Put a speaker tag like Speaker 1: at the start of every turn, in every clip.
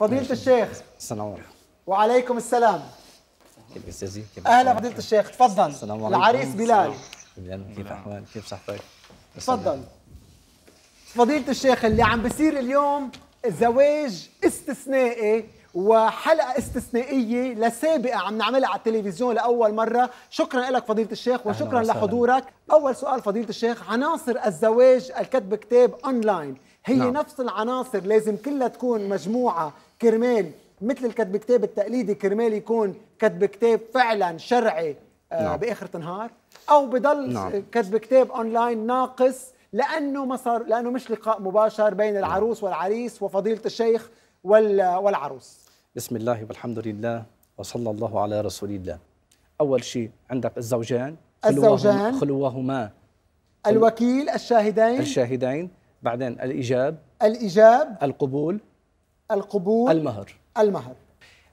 Speaker 1: فضيلة الشيخ السلام عليكم وعليكم السلام
Speaker 2: كيف استاذي كيف اهلا فضيلة
Speaker 1: الشيخ تفضل السلام عليكم العريس بلال
Speaker 2: بلال كيف احوالك كيف صحتك
Speaker 1: تفضل فضيلة الشيخ اللي عم بصير اليوم زواج استثنائي وحلقة استثنائية لسابقة عم نعملها على التلفزيون لأول مرة شكرا لك فضيلة الشيخ وشكرا لحضورك أول سؤال فضيلة الشيخ عناصر الزواج الكتب كتاب أونلاين هي نعم. نفس العناصر لازم كلها تكون مجموعه كرمال مثل الكتب كتاب التقليدي كرمال يكون كتب كتاب فعلا شرعي آه، نعم. باخر النهار او بضل نعم. كتب كتاب اونلاين ناقص لانه ما صار لانه مش لقاء مباشر بين نعم. العروس والعريس وفضيله الشيخ والعروس
Speaker 2: بسم الله والحمد لله وصلى الله على رسول الله اول شيء عندك الزوجان الزوجان خلوهما
Speaker 1: الوكيل الشاهدين
Speaker 2: الشاهدين بعدين الايجاب الايجاب القبول القبول المهر
Speaker 1: المهر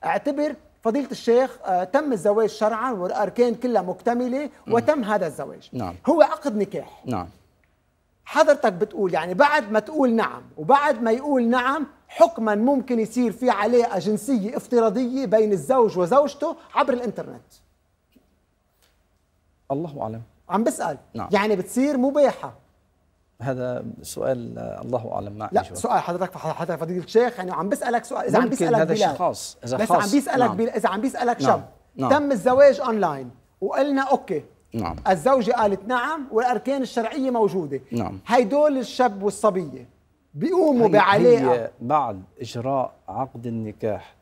Speaker 1: اعتبر فضيلة الشيخ آه، تم الزواج شرعا والأركان كلها مكتملة وتم هذا الزواج نعم. هو عقد نكاح نعم حضرتك بتقول يعني بعد ما تقول نعم وبعد ما يقول نعم حكما ممكن يصير في علاقة جنسية افتراضية بين الزوج وزوجته عبر الانترنت الله أعلم عم بسأل نعم. يعني بتصير مباحة هذا سؤال الله اعلم معك نعم، لا شوي. سؤال حضرتك حضرتك فضيله الشيخ يعني عم بسالك سؤال اذا عم بيسالك هذا شيء خاص اذا بس خاص عم بيسالك نعم. اذا عم بيسالك نعم. شاب نعم. تم الزواج اونلاين وقلنا اوكي نعم الزوجه قالت نعم والاركان الشرعيه موجوده نعم هيدول الشاب والصبيه بيقوموا بعلاقه
Speaker 2: بعد اجراء عقد النكاح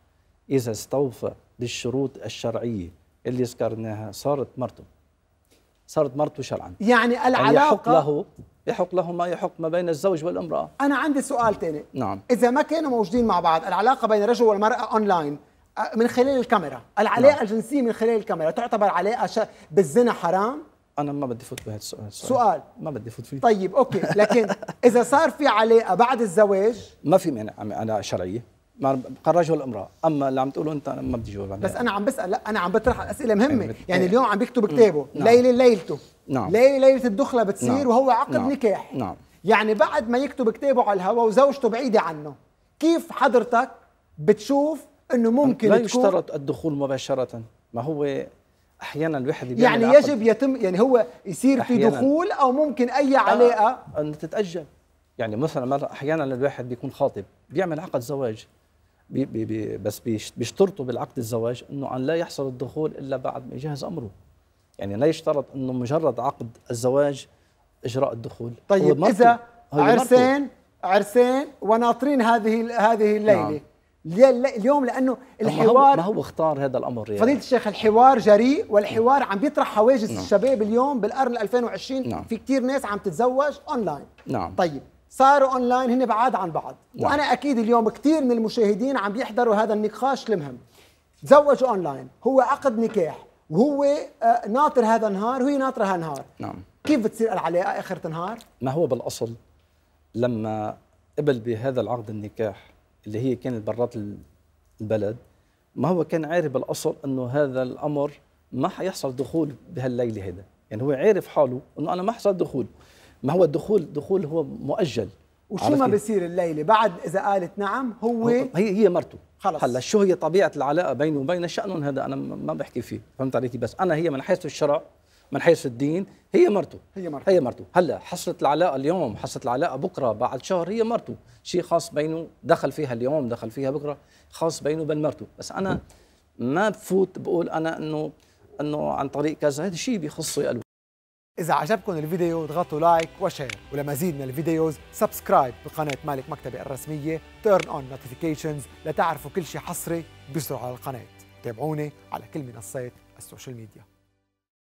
Speaker 2: اذا استوفى بالشروط الشرعيه اللي ذكرناها صارت مرته صارت مرته شرعا يعني العلاقه له يحق
Speaker 1: له ما يحق ما بين الزوج والامراه انا عندي سؤال ثاني نعم اذا ما كانوا موجودين مع بعض العلاقه بين الرجل والمراه اونلاين آه، من خلال الكاميرا العلاقه نعم. الجنسيه من خلال الكاميرا تعتبر علاقه ش... بالزنا حرام انا ما بدي فوت بهذا السؤال سؤال ما بدي فوت فيه طيب اوكي لكن اذا صار في علاقه بعد الزواج ما في مانع انا شرعيه
Speaker 2: ما الرجل والامراه اما اللي عم تقوله انت انا ما بدي جواب عليه بس
Speaker 1: انا عم بسال لا انا عم بطرح اسئله مهمه يعني اليوم عم بيكتب كتابه نعم. ليله ليلته نعم ليله الدخله بتصير نعم. وهو عقد نعم. نكاح نعم يعني بعد ما يكتب كتابه على الهواء وزوجته بعيده عنه كيف حضرتك بتشوف انه ممكن لا يشترط
Speaker 2: الدخول مباشره ما هو احيانا الواحد يعني يجب
Speaker 1: يتم يعني هو يصير في دخول او ممكن اي آه، علاقه
Speaker 2: ان تتاجل يعني مثلا مره احيانا الواحد بيكون خاطب بيعمل عقد زواج بي بي بس بيشترطوا بالعقد الزواج انه ان لا يحصل الدخول الا بعد ما يجهز امره يعني لا يشترط انه مجرد عقد الزواج اجراء الدخول طيب اذا عرسين
Speaker 1: عرسين وناطرين هذه هذه الليله نعم. اليوم لانه الحوار ما هو, ما هو
Speaker 2: اختار هذا الامر
Speaker 1: يعني. فضيله الشيخ الحوار جريء والحوار نعم. عم بيطرح حواجز نعم. الشباب اليوم بالقرن 2020 نعم. في كثير ناس عم تتزوج اونلاين نعم طيب صاروا اونلاين هن بعاد عن بعض نعم. وانا اكيد اليوم كثير من المشاهدين عم بيحضروا هذا النقاش المهم تزوجوا اونلاين هو عقد نكاح وهو آه، ناطر هذا النهار وهي ناطره النهار نعم كيف بتصير العلاقه اخر النهار؟
Speaker 2: ما هو بالاصل لما قبل بهذا العقد النكاح اللي هي كانت برات البلد ما هو كان عارف بالاصل انه هذا الامر ما حيحصل دخول بهالليله هذا يعني هو عارف حاله انه انا ما حصل دخول ما هو الدخول دخول هو مؤجل وشو ما
Speaker 1: بصير الليله بعد اذا قالت نعم هو هي هي مرته خلص هلا شو
Speaker 2: هي طبيعه العلاقه بينه وبينها شانهم هذا انا ما بحكي فيه فهمت عليكي بس انا هي من حيث الشرع من حيث الدين هي مرته هي مرته هي مرته هلا حصلت العلاقه اليوم حصلت العلاقه بكره بعد شهر هي مرته شيء خاص بينه دخل فيها اليوم دخل فيها بكره خاص بينه وبين مرته بس انا ما بفوت بقول انا انه انه عن طريق كذا هذا شيء بيخصه قلبه
Speaker 1: إذا عجبكم الفيديو اضغطوا لايك وشير ولمزيد من الفيديوز سبسكرايب بقناة مالك مكتبة الرسمية تيرن اون نوتيفيكيشنز لتعرفوا كل شيء حصري بسرعة على القناة تابعوني على كل منصات السوشيال ميديا